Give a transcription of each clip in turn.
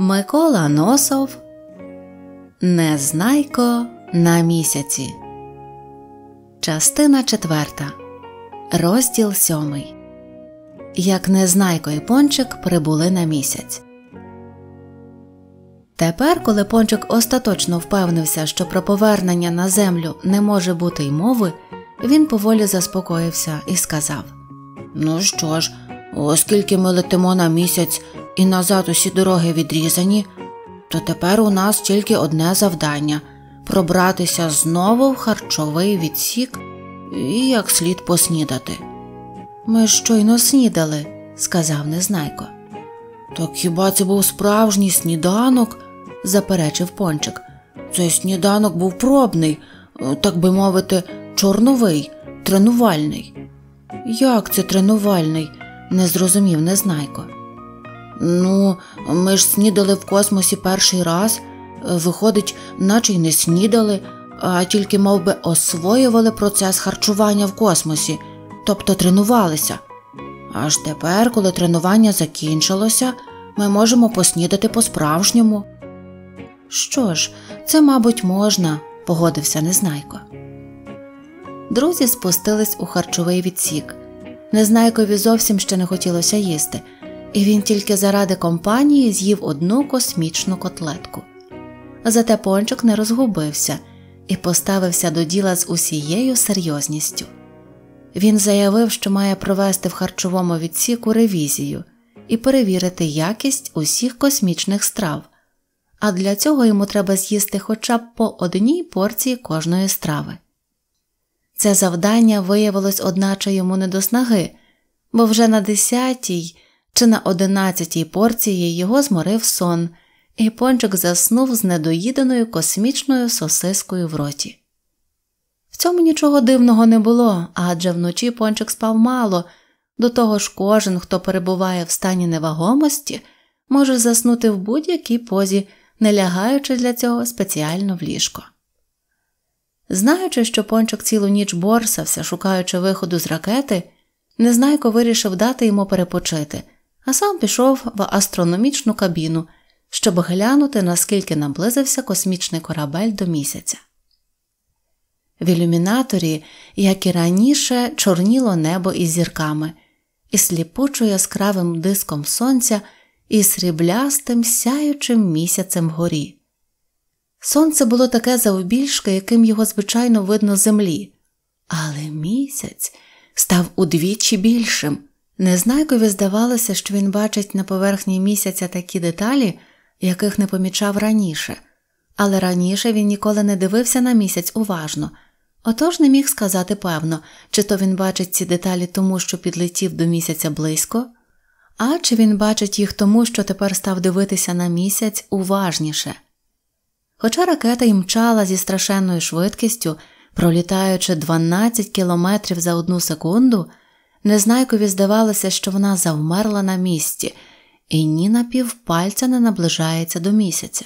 Микола Носов Незнайко на місяці. Частина четверта. Розділ сьомий. Як Незнайко і Пончик прибули на місяць. Тепер, коли Пончик остаточно впевнився, що про повернення на землю не може бути й мови, він поволі заспокоївся і сказав Ну що ж, оскільки ми летимо на місяць і назад усі дороги відрізані, то тепер у нас тільки одне завдання пробратися знову в харчовий відсік і як слід поснідати. Ми щойно снідали, сказав незнайко. Так хіба це був справжній сніданок? заперечив пончик. Цей сніданок був пробний, так би мовити, чорновий, тренувальний. Як це тренувальний? не зрозумів незнайко. Ну, ми ж снідали в космосі перший раз, е, виходить, наче й не снідали, а тільки мов би, освоювали процес харчування в космосі, тобто тренувалися. Аж тепер, коли тренування закінчилося, ми можемо поснідати по-справжньому. Що ж, це, мабуть, можна, погодився Незнайко. Друзі спустились у харчовий відсік. Незнайкові зовсім ще не хотілося їсти і він тільки заради компанії з'їв одну космічну котлетку. Зате пончик не розгубився і поставився до діла з усією серйозністю. Він заявив, що має провести в харчовому відсіку ревізію і перевірити якість усіх космічних страв, а для цього йому треба з'їсти хоча б по одній порції кожної страви. Це завдання виявилось, одначе йому не до снаги, бо вже на десятій чи на одинадцятій порції його зморив сон, і пончик заснув з недоїданою космічною сосискою в роті. В цьому нічого дивного не було, адже вночі пончик спав мало, до того ж кожен, хто перебуває в стані невагомості, може заснути в будь-якій позі, не лягаючи для цього спеціально в ліжко. Знаючи, що пончик цілу ніч борсався, шукаючи виходу з ракети, незнайко вирішив дати йому перепочити а сам пішов в астрономічну кабіну, щоб глянути, наскільки наблизився космічний корабель до місяця. В ілюмінаторі, як і раніше, чорніло небо із зірками, і сліпучо яскравим диском сонця і сріблястим сяючим місяцем горі. Сонце було таке завбільшки, яким його звичайно видно землі, але місяць став удвічі більшим, Незнайкові здавалося, що він бачить на поверхні місяця такі деталі, яких не помічав раніше, але раніше він ніколи не дивився на місяць уважно, отож не міг сказати певно, чи то він бачить ці деталі тому, що підлетів до місяця близько, а чи він бачить їх тому, що тепер став дивитися на місяць уважніше. Хоча ракета й мчала зі страшенною швидкістю, пролітаючи 12 кілометрів за одну секунду. Незнайкові здавалося, що вона завмерла на місці, і ні на півпальця не наближається до місяця.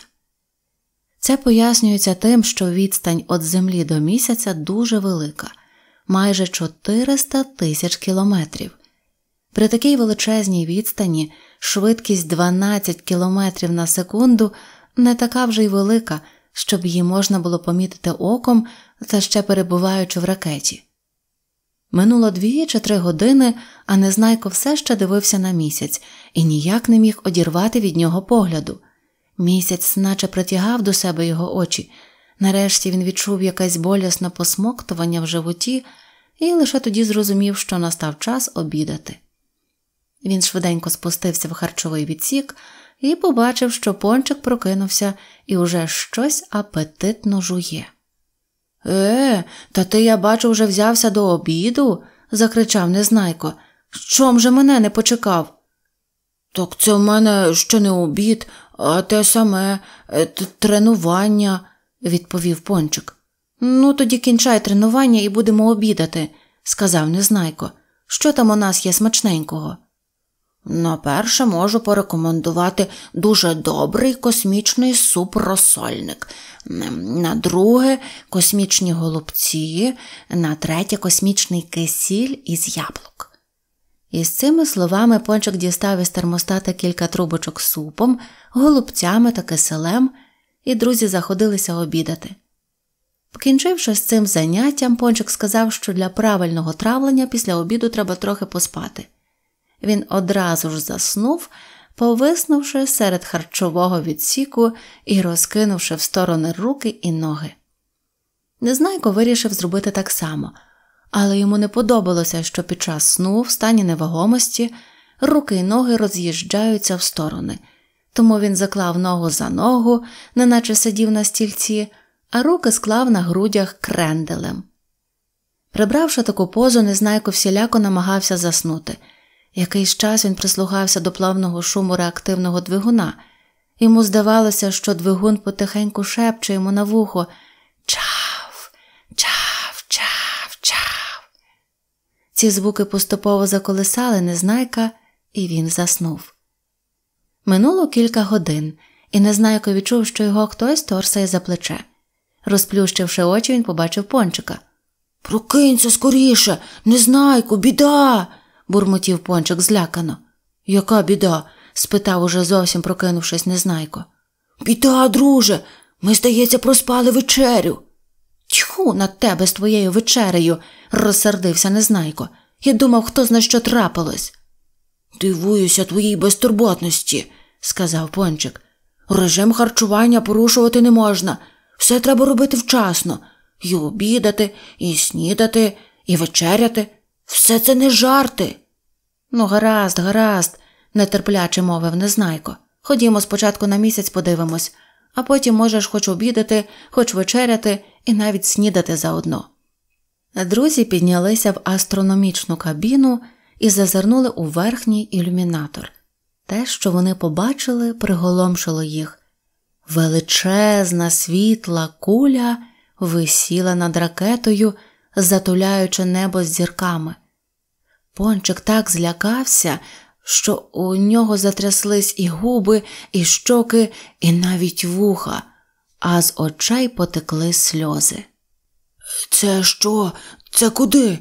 Це пояснюється тим, що відстань від землі до місяця дуже велика майже 400 тисяч кілометрів. При такій величезній відстані швидкість 12 кілометрів на секунду не така вже й велика, щоб її можна було помітити оком та ще перебуваючи в ракеті. Минуло дві чи три години, а незнайко все ще дивився на місяць і ніяк не міг одірвати від нього погляду. Місяць наче притягав до себе його очі. Нарешті він відчув якесь болісне посмоктування в животі і лише тоді зрозумів, що настав час обідати. Він швиденько спустився в харчовий відсік і побачив, що пончик прокинувся і уже щось апетитно жує. Е, та ти, я бачу, вже взявся до обіду, закричав незнайко. Чом же мене не почекав? Так це в мене ще не обід, а те саме е, тренування, відповів пончик. Ну, тоді кінчай тренування і будемо обідати, сказав незнайко. Що там у нас є смачненького? Наперше можу порекомендувати дуже добрий космічний суп розсольник, на друге космічні голубці, на третє космічний кисіль із яблук. Із цими словами пончик дістав із термостата кілька трубочок супом, голубцями та киселем, і друзі заходилися обідати. Покінчивши з цим заняттям, пончик сказав, що для правильного травлення після обіду треба трохи поспати він одразу ж заснув, повиснувши серед харчового відсіку і розкинувши в сторони руки і ноги. Незнайко вирішив зробити так само, але йому не подобалося, що під час сну, в стані невагомості, руки і ноги роз'їжджаються в сторони, тому він заклав ногу за ногу, неначе сидів на стільці, а руки склав на грудях кренделем. Прибравши таку позу, незнайко всіляко намагався заснути, Якийсь час він прислухався до плавного шуму реактивного двигуна. Йому здавалося, що двигун потихеньку шепче йому на вухо Чав, чав, чав, чав. Ці звуки поступово заколисали незнайка, і він заснув. Минуло кілька годин, і незнайко відчув, що його хтось торсає за плече. Розплющивши очі, він побачив пончика. Прокинься скоріше, незнайко, біда бурмотів пончик злякано. Яка біда? спитав уже зовсім прокинувшись незнайко. Біда, друже, ми, здається, проспали вечерю. Тьху на тебе з твоєю вечерею, розсердився незнайко, і думав, хто зна що трапилось. Дивуюся твоїй безтурботності, сказав пончик. Режим харчування порушувати не можна. Все треба робити вчасно і обідати, і снідати, і вечеряти. Все це не жарти. Ну, гаразд, гаразд, нетерпляче мовив незнайко. Ходімо спочатку на місяць подивимось, а потім можеш хоч обідати, хоч вечеряти і навіть снідати заодно. Друзі піднялися в астрономічну кабіну і зазирнули у верхній ілюмінатор. Те, що вони побачили, приголомшило їх. Величезна світла куля висіла над ракетою, затуляючи небо з зірками. Пончик так злякався, що у нього затряслись і губи, і щоки, і навіть вуха, а з очей потекли сльози. Це що? Це куди?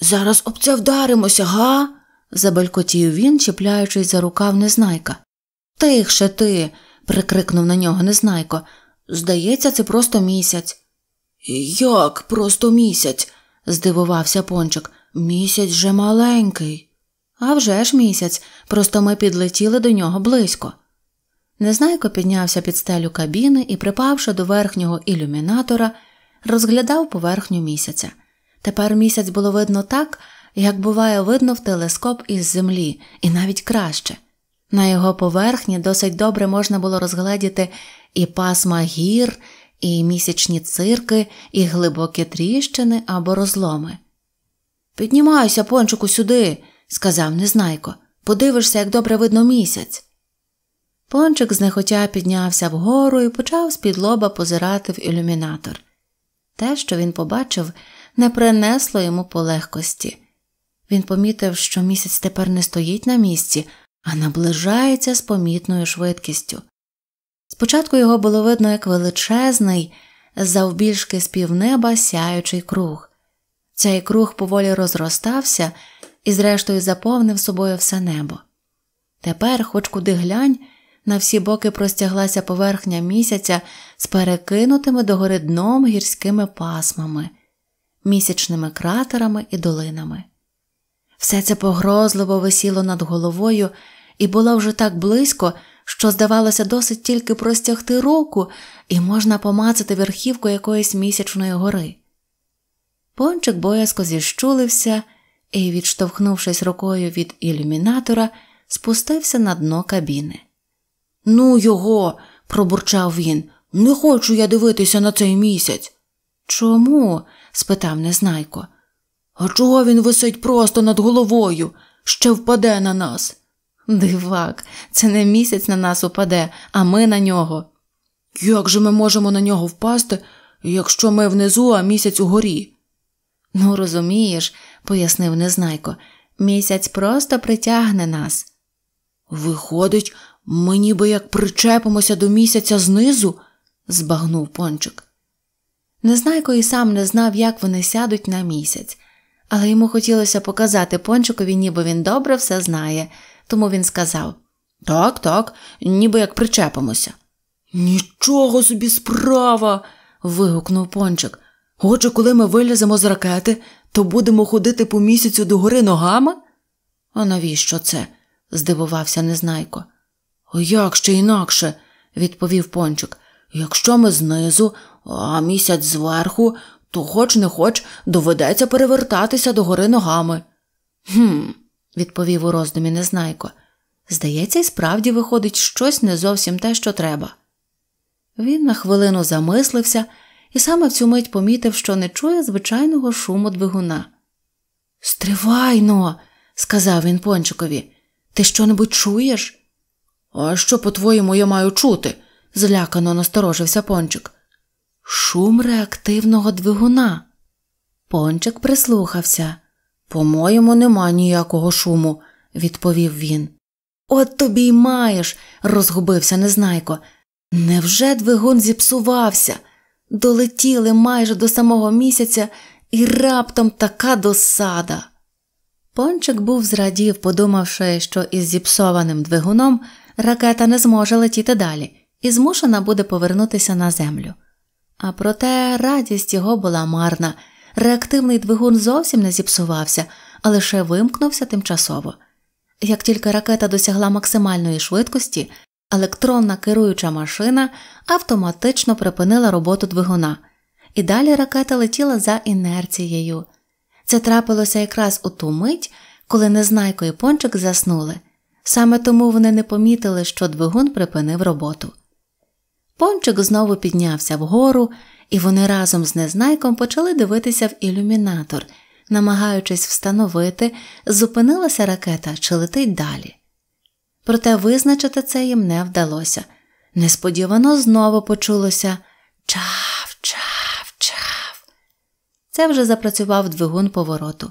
Зараз об це вдаримося, га? забелькотів він, чіпляючись за рукав незнайка. Тихше ти. прикрикнув на нього незнайко. Здається, це просто місяць. Як просто місяць? здивувався пончик. Місяць же маленький. «А вже ж місяць, просто ми підлетіли до нього близько. Незнайко піднявся під стелю кабіни і, припавши до верхнього ілюмінатора, розглядав поверхню місяця. Тепер місяць було видно так, як буває видно в телескоп із землі, і навіть краще. На його поверхні досить добре можна було розгледіти і пасма гір, і місячні цирки, і глибокі тріщини або розломи. Піднімайся, пончику, сюди, сказав незнайко. Подивишся, як добре видно місяць. Пончик знехотя піднявся вгору і почав з-під лоба позирати в ілюмінатор. Те, що він побачив, не принесло йому полегкості. Він помітив, що місяць тепер не стоїть на місці, а наближається з помітною швидкістю. Спочатку його було видно як величезний, завбільшки з півнеба сяючий круг. Цей круг поволі розростався і, зрештою, заповнив собою все небо. Тепер, хоч куди глянь, на всі боки простяглася поверхня місяця з перекинутими догори дном гірськими пасмами, місячними кратерами і долинами. Все це погрозливо висіло над головою і було вже так близько, що, здавалося, досить тільки простягти руку, і можна помацати верхівку якоїсь місячної гори. Пончик боязко зіщулився і, відштовхнувшись рукою від ілюмінатора, спустився на дно кабіни. Ну, його, пробурчав він, не хочу я дивитися на цей місяць. Чому? спитав незнайко. А чого він висить просто над головою, ще впаде на нас? Дивак, це не місяць на нас упаде, а ми на нього. Як же ми можемо на нього впасти, якщо ми внизу, а місяць угорі? Ну розумієш, пояснив незнайко, місяць просто притягне нас. Виходить, ми ніби як причепимося до місяця знизу, збагнув пончик. Незнайко і сам не знав, як вони сядуть на місяць, але йому хотілося показати пончикові, ніби він добре все знає, тому він сказав Так, так, ніби як причепимося. Нічого собі справа. вигукнув пончик. Отже, коли ми виліземо з ракети, то будемо ходити по місяцю догори ногами? А навіщо це? здивувався незнайко. «А Як ще інакше, відповів пончик. Якщо ми знизу, а місяць зверху, то хоч не хоч доведеться перевертатися догори ногами. «Хм», – відповів у роздумі незнайко. Здається, і справді виходить щось не зовсім те, що треба. Він на хвилину замислився і саме в цю мить помітив, що не чує звичайного шуму двигуна. Стривайно, сказав він пончикові, ти що небудь чуєш? А що, по твоєму, я маю чути? злякано насторожився пончик. Шум реактивного двигуна. Пончик прислухався. По-моєму, нема ніякого шуму, відповів він. От тобі й маєш, розгубився незнайко. Невже двигун зіпсувався? долетіли майже до самого місяця і раптом така досада. Пончик був зрадів, подумавши, що із зіпсованим двигуном ракета не зможе летіти далі і змушена буде повернутися на землю. А проте радість його була марна. Реактивний двигун зовсім не зіпсувався, а лише вимкнувся тимчасово. Як тільки ракета досягла максимальної швидкості, електронна керуюча машина автоматично припинила роботу двигуна, і далі ракета летіла за інерцією. Це трапилося якраз у ту мить, коли Незнайко і пончик заснули. Саме тому вони не помітили, що двигун припинив роботу. Пончик знову піднявся вгору, і вони разом з Незнайком почали дивитися в ілюмінатор, намагаючись встановити, зупинилася ракета чи летить далі проте визначити це їм не вдалося. Несподівано знову почулося чав, чав, чав. Це вже запрацював двигун повороту.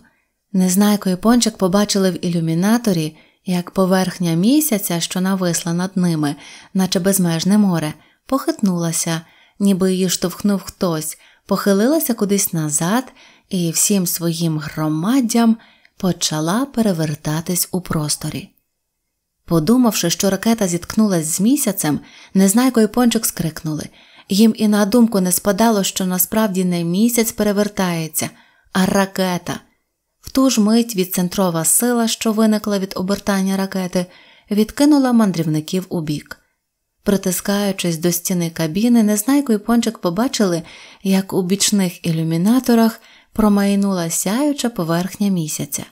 Незнайко і пончик побачили в ілюмінаторі, як поверхня місяця, що нависла над ними, наче безмежне море, похитнулася, ніби її штовхнув хтось, похилилася кудись назад і всім своїм громаддям почала перевертатись у просторі. Подумавши, що ракета зіткнулась з місяцем, незнайко і пончик скрикнули. Їм і на думку не спадало, що насправді не місяць перевертається, а ракета. В ту ж мить відцентрова сила, що виникла від обертання ракети, відкинула мандрівників у бік. Притискаючись до стіни кабіни, незнайко і пончик побачили, як у бічних ілюмінаторах промайнула сяюча поверхня місяця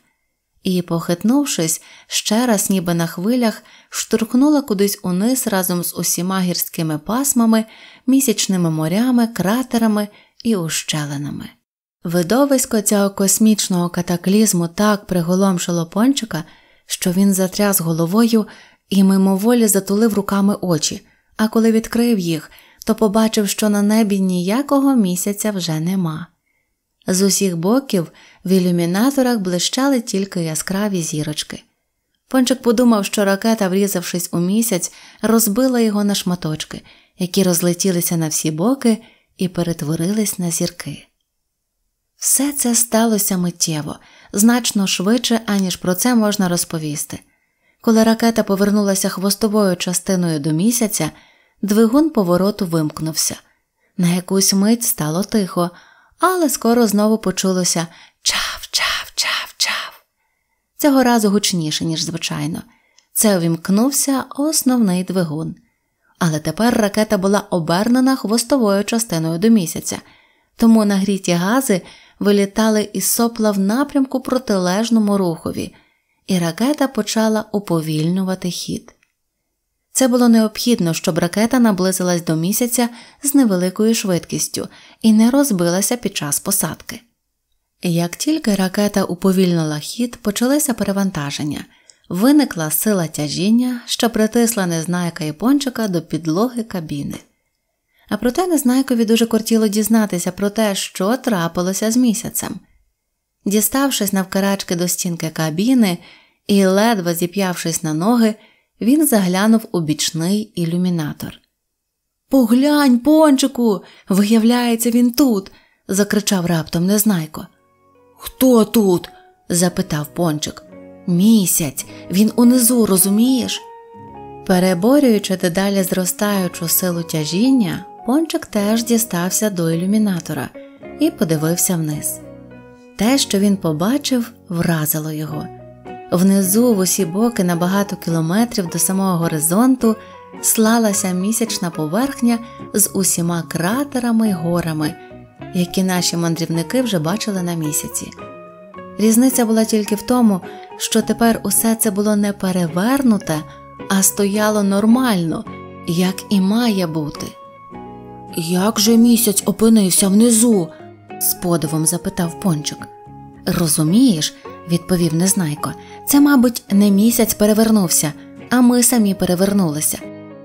і, похитнувшись, ще раз, ніби на хвилях, штурхнула кудись униз разом з усіма гірськими пасмами, місячними морями, кратерами і ущелинами. Видовисько цього космічного катаклізму так приголомшило пончика, що він затряс головою і мимоволі затулив руками очі, а коли відкрив їх, то побачив, що на небі ніякого місяця вже нема. З усіх боків в ілюмінаторах блищали тільки яскраві зірочки. Пончик подумав, що ракета, врізавшись у місяць, розбила його на шматочки, які розлетілися на всі боки і перетворились на зірки. Все це сталося миттєво, значно швидше, аніж про це можна розповісти. Коли ракета повернулася хвостовою частиною до місяця, двигун повороту вимкнувся. На якусь мить стало тихо, але скоро знову почулося чав, чав, чав, чав. Цього разу гучніше, ніж звичайно. Це увімкнувся основний двигун. Але тепер ракета була обернена хвостовою частиною до місяця, тому нагріті гази вилітали із сопла в напрямку протилежному рухові, і ракета почала уповільнювати хід. Це було необхідно, щоб ракета наблизилась до місяця з невеликою швидкістю, і не розбилася під час посадки. Як тільки ракета уповільнила хід, почалося перевантаження, виникла сила тяжіння, що притисла незнайка і пончика до підлоги кабіни. А проте незнайкові дуже кортіло дізнатися про те, що трапилося з місяцем. Діставшись навкарачки до стінки кабіни і ледве зіп'явшись на ноги, він заглянув у бічний ілюмінатор. Поглянь, пончику, виявляється, він тут, закричав раптом незнайко. Хто тут? запитав пончик. Місяць, він унизу, розумієш? Переборюючи дедалі зростаючу силу тяжіння, пончик теж дістався до ілюмінатора і подивився вниз. Те, що він побачив, вразило його. Внизу, в усі боки, на багато кілометрів до самого горизонту слалася місячна поверхня з усіма кратерами й горами, які наші мандрівники вже бачили на місяці. Різниця була тільки в тому, що тепер усе це було не перевернуте, а стояло нормально, як і має бути. Як же місяць опинився внизу? з подивом запитав пончик. Розумієш, відповів незнайко, це, мабуть, не місяць перевернувся, а ми самі перевернулися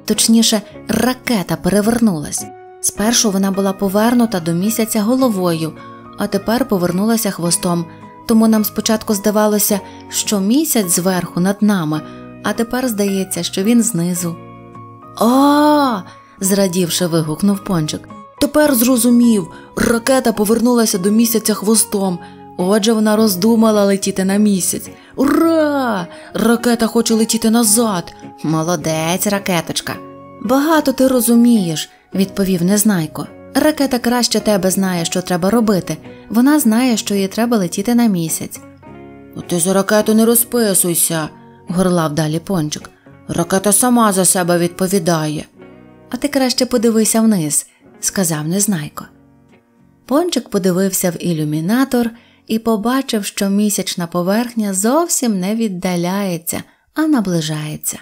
точніше, ракета перевернулась. Спершу вона була повернута до місяця головою, а тепер повернулася хвостом. Тому нам спочатку здавалося, що місяць зверху над нами, а тепер здається, що він знизу. а – зрадівши, вигукнув пончик. Тепер зрозумів, ракета повернулася до місяця хвостом. Отже, вона роздумала летіти на місяць. Ура! Ракета хоче летіти назад. Молодець, ракеточка. Багато ти розумієш, відповів незнайко. Ракета краще тебе знає, що треба робити. Вона знає, що їй треба летіти на місяць. Ти за ракету не розписуйся, горлав далі пончик. Ракета сама за себе відповідає. А ти краще подивися вниз, сказав незнайко. Пончик подивився в ілюмінатор і побачив, що місячна поверхня зовсім не віддаляється, а наближається.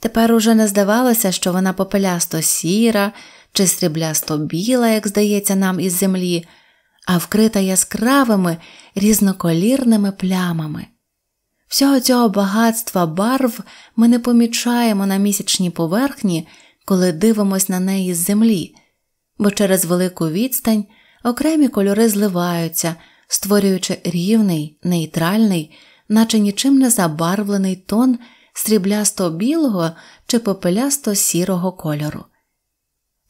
Тепер уже не здавалося, що вона попелясто сіра чи сріблясто біла, як здається нам із землі, а вкрита яскравими різноколірними плямами. Всього цього багатства барв ми не помічаємо на місячній поверхні, коли дивимося на неї з землі, бо через велику відстань окремі кольори зливаються, створюючи рівний, нейтральний, наче нічим не забарвлений тон сріблясто білого чи попелясто сірого кольору.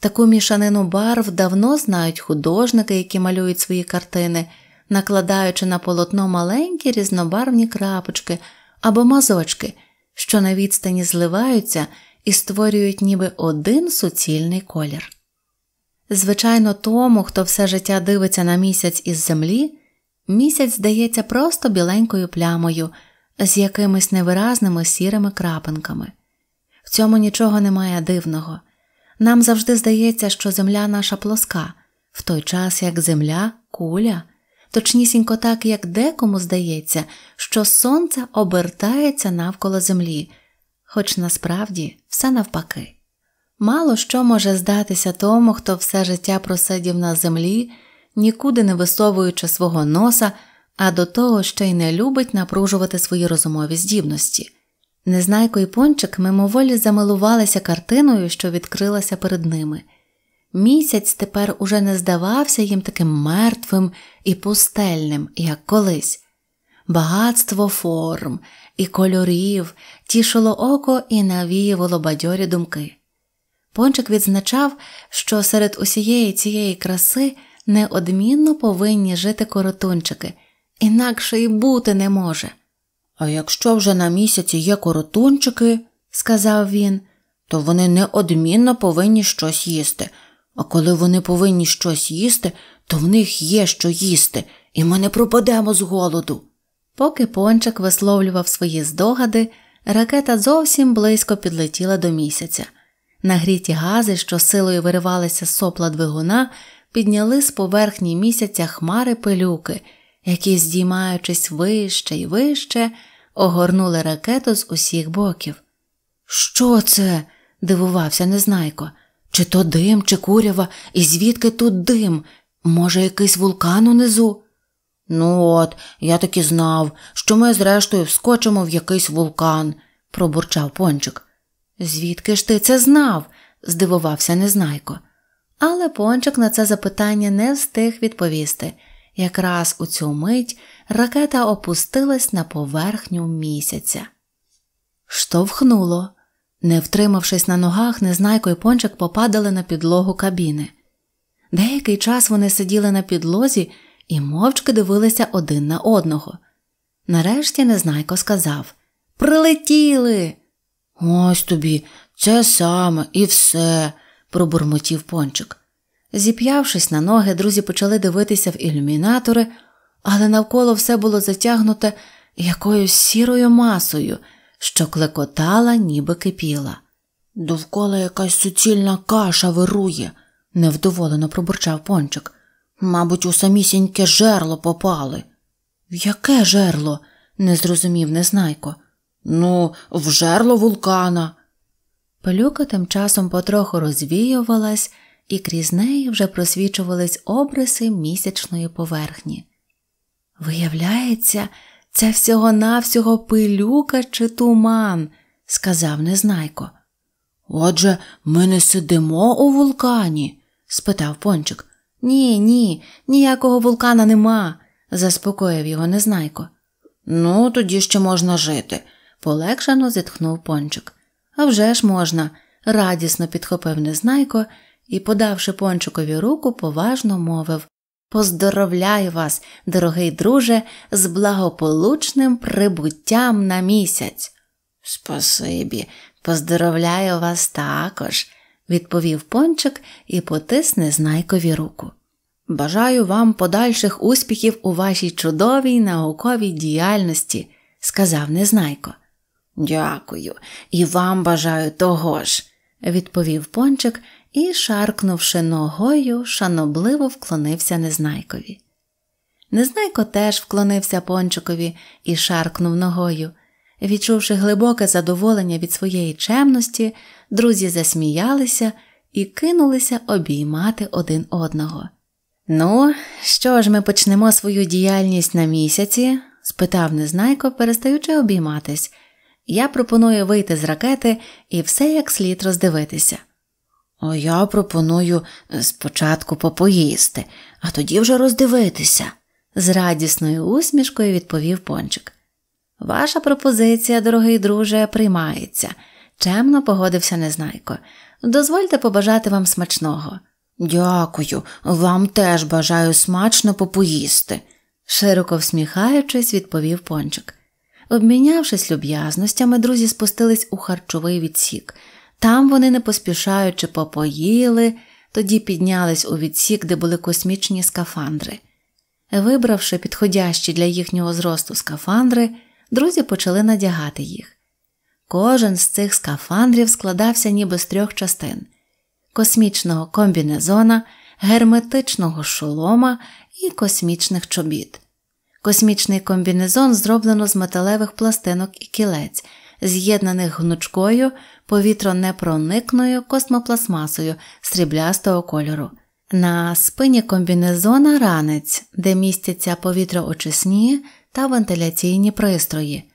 Таку мішанину барв давно знають художники, які малюють свої картини, накладаючи на полотно маленькі різнобарвні крапочки або мазочки, що на відстані зливаються і створюють ніби один суцільний колір. Звичайно, тому, хто все життя дивиться на місяць із землі, Місяць здається просто біленькою плямою, з якимись невиразними сірими крапинками. В цьому нічого немає дивного. Нам завжди здається, що земля наша плоска, в той час як земля куля, точнісінько так, як декому здається, що сонце обертається навколо землі, хоч насправді все навпаки. Мало що може здатися тому, хто все життя просидів на землі нікуди не висовуючи свого носа, а до того ще й не любить напружувати свої розумові здібності. Незнайко і пончик мимоволі замилувалися картиною, що відкрилася перед ними. Місяць тепер уже не здавався їм таким мертвим і пустельним, як колись. Багатство форм і кольорів тішило око і навіювало бадьорі думки. Пончик відзначав, що серед усієї цієї краси неодмінно повинні жити коротунчики, інакше й бути не може. А якщо вже на місяці є коротунчики, сказав він, то вони неодмінно повинні щось їсти, а коли вони повинні щось їсти, то в них є що їсти, і ми не пропадемо з голоду. Поки пончик висловлював свої здогади, ракета зовсім близько підлетіла до місяця. Нагріті гази, що силою виривалися з сопла двигуна, підняли з поверхні місяця хмари пилюки, які, здіймаючись вище й вище, огорнули ракету з усіх боків. Що це? дивувався незнайко. Чи то дим, чи курява, і звідки тут дим? Може, якийсь вулкан унизу? Ну от, я таки знав, що ми, зрештою, вскочимо в якийсь вулкан, пробурчав пончик. Звідки ж ти це знав? здивувався незнайко. Але пончик на це запитання не встиг відповісти. Якраз у цю мить ракета опустилась на поверхню місяця. Штовхнуло. Не втримавшись на ногах, незнайко і пончик попадали на підлогу кабіни. Деякий час вони сиділи на підлозі і мовчки дивилися один на одного. Нарешті незнайко сказав Прилетіли. Ось тобі, це саме і все пробурмотів пончик. Зіп'явшись на ноги, друзі почали дивитися в ілюмінатори, але навколо все було затягнуте якоюсь сірою масою, що клекотала, ніби кипіла. Довкола якась суцільна каша вирує, невдоволено пробурчав пончик. Мабуть, у самісіньке жерло попали. В яке жерло? не зрозумів незнайко. Ну, в жерло вулкана. Пилюка тим часом потроху розвіювалась, і крізь неї вже просвічувались обриси місячної поверхні. Виявляється, це всього-навсього пилюка чи туман, сказав незнайко. Отже, ми не сидимо у вулкані? спитав пончик. Ні, ні, ніякого вулкана нема, заспокоїв його незнайко. Ну, тоді ще можна жити, полегшено зітхнув пончик. А вже ж можна, радісно підхопив незнайко і, подавши пончикові руку, поважно мовив Поздоровляю вас, дорогий друже, з благополучним прибуттям на місяць. Спасибі, поздоровляю вас також, відповів пончик і потис незнайкові руку. Бажаю вам подальших успіхів у вашій чудовій науковій діяльності, сказав незнайко. Дякую, і вам бажаю того ж, відповів пончик і, шаркнувши ногою, шанобливо вклонився незнайкові. Незнайко теж вклонився пончикові і шаркнув ногою. Відчувши глибоке задоволення від своєї чемності, друзі засміялися і кинулися обіймати один одного. Ну, що ж ми почнемо свою діяльність на місяці? спитав незнайко, перестаючи обійматись. Я пропоную вийти з ракети і все як слід роздивитися. «А Я пропоную е, спочатку попоїсти, а тоді вже роздивитися, з радісною усмішкою відповів пончик. Ваша пропозиція, дорогий друже, приймається, чемно погодився незнайко. Дозвольте побажати вам смачного. Дякую, вам теж бажаю смачно попоїсти, широко всміхаючись, відповів пончик. Обмінявшись люб'язностями, друзі спустились у харчовий відсік. Там вони не поспішаючи попоїли, тоді піднялись у відсік, де були космічні скафандри. Вибравши підходящі для їхнього зросту скафандри, друзі почали надягати їх. Кожен з цих скафандрів складався ніби з трьох частин космічного комбінезона, герметичного шолома і космічних чобіт. Космічний комбінезон зроблено з металевих пластинок і кілець, з'єднаних гнучкою, повітронепроникною космопластмасою сріблястого кольору. На спині комбінезона ранець, де містяться повітроочисні та вентиляційні пристрої,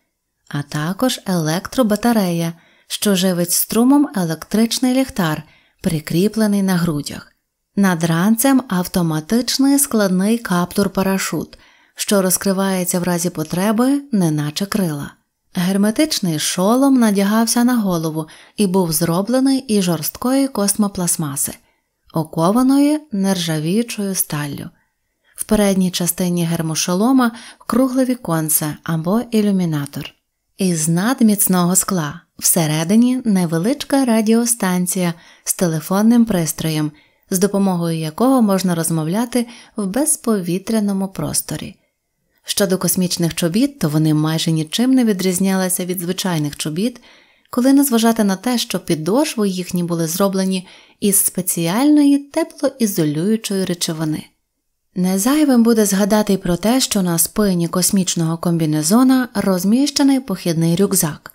а також електробатарея, що живить струмом електричний ліхтар, прикріплений на грудях. Над ранцем автоматичний складний каптур парашут що розкривається в разі потреби, неначе крила. Герметичний шолом надягався на голову і був зроблений із жорсткої космопластмаси, окованої нержавіючою сталлю. В передній частині гермошолома кругле віконце або ілюмінатор, із надміцного скла всередині невеличка радіостанція з телефонним пристроєм, з допомогою якого можна розмовляти в безповітряному просторі. Щодо космічних чобіт, то вони майже нічим не відрізнялися від звичайних чобіт, коли не зважати на те, що підошви їхні були зроблені із спеціальної теплоізолюючої речовини. Незайвим буде згадати й про те, що на спині космічного комбінезона розміщений похідний рюкзак,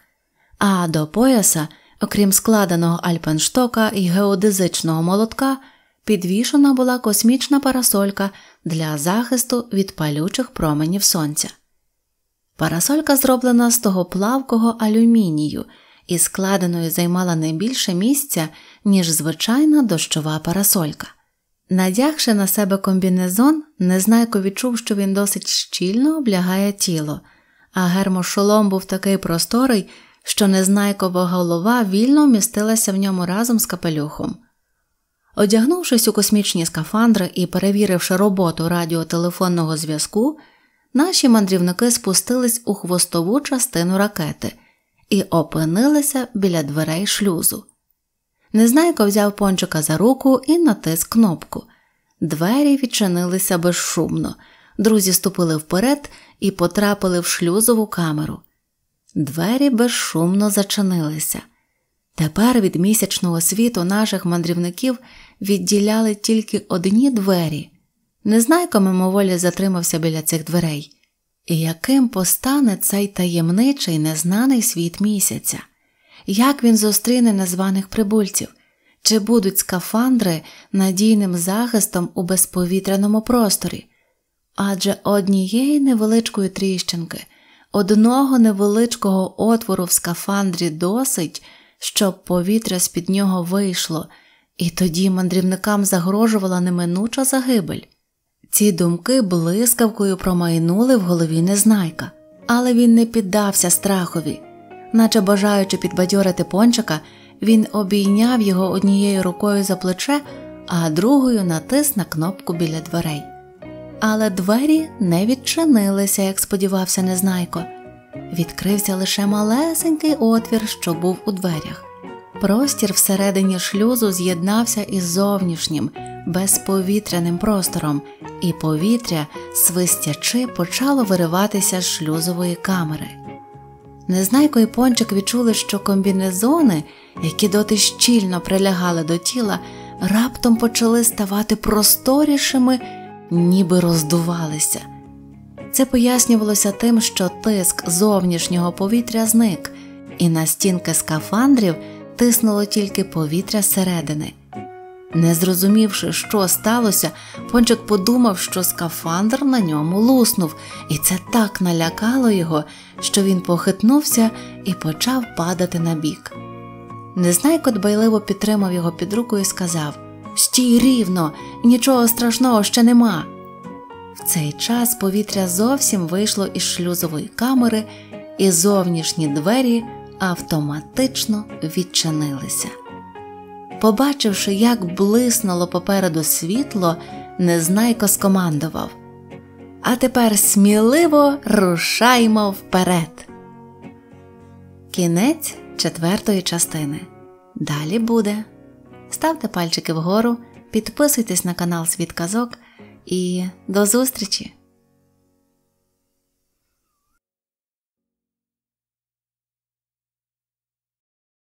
а до пояса, окрім складеного альпенштока і геодезичного молотка, підвішена була космічна парасолька для захисту від палючих променів сонця. Парасолька зроблена з того плавкого алюмінію і складеною займала не більше місця, ніж звичайна дощова парасолька. Надягши на себе комбінезон, незнайко відчув, що він досить щільно облягає тіло, а гермошолом був такий просторий, що незнайкова голова вільно вмістилася в ньому разом з капелюхом. Одягнувшись у космічні скафандри і перевіривши роботу радіотелефонного зв'язку, наші мандрівники спустились у хвостову частину ракети і опинилися біля дверей шлюзу. Незнайко взяв пончика за руку і натис кнопку. Двері відчинилися безшумно. Друзі ступили вперед і потрапили в шлюзову камеру. Двері безшумно зачинилися. Тепер від місячного світу наших мандрівників відділяли тільки одні двері. Незнайко мимоволі затримався біля цих дверей, і яким постане цей таємничий незнаний світ місяця, як він зустріне незваних прибульців, чи будуть скафандри надійним захистом у безповітряному просторі? Адже однієї невеличкої тріщинки, одного невеличкого отвору в скафандрі досить щоб повітря з під нього вийшло, і тоді мандрівникам загрожувала неминуча загибель. Ці думки блискавкою промайнули в голові незнайка, але він не піддався страхові, наче бажаючи підбадьорити пончика, він обійняв його однією рукою за плече, а другою натис на кнопку біля дверей. Але двері не відчинилися, як сподівався незнайко. Відкрився лише малесенький отвір, що був у дверях. Простір всередині шлюзу з'єднався із зовнішнім, безповітряним простором, і повітря, свистячи, почало вириватися з шлюзової камери. Незнайко і пончик відчули, що комбінезони, які доти щільно прилягали до тіла, раптом почали ставати просторішими, ніби роздувалися. Це пояснювалося тим, що тиск зовнішнього повітря зник, і на стінки скафандрів тиснуло тільки повітря зсередини. Не зрозумівши, що сталося, пончик подумав, що скафандр на ньому луснув, і це так налякало його, що він похитнувся і почав падати на бік. Незнайко дбайливо підтримав його під руку і сказав Стій рівно, нічого страшного ще нема. В цей час повітря зовсім вийшло із шлюзової камери, і зовнішні двері автоматично відчинилися. Побачивши, як блиснуло попереду світло, незнайко скомандував. А тепер сміливо рушаймо вперед. Кінець четвертої частини. Далі буде. Ставте пальчики вгору, підписуйтесь на канал Світ Казок і до зустрічі!